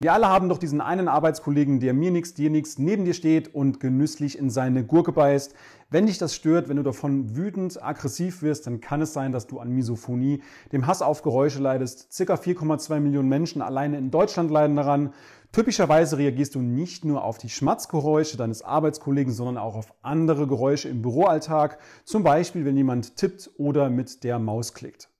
Wir alle haben doch diesen einen Arbeitskollegen, der mir nichts, dir nichts, neben dir steht und genüsslich in seine Gurke beißt. Wenn dich das stört, wenn du davon wütend, aggressiv wirst, dann kann es sein, dass du an Misophonie, dem Hass auf Geräusche leidest. Circa 4,2 Millionen Menschen alleine in Deutschland leiden daran. Typischerweise reagierst du nicht nur auf die Schmatzgeräusche deines Arbeitskollegen, sondern auch auf andere Geräusche im Büroalltag. Zum Beispiel, wenn jemand tippt oder mit der Maus klickt.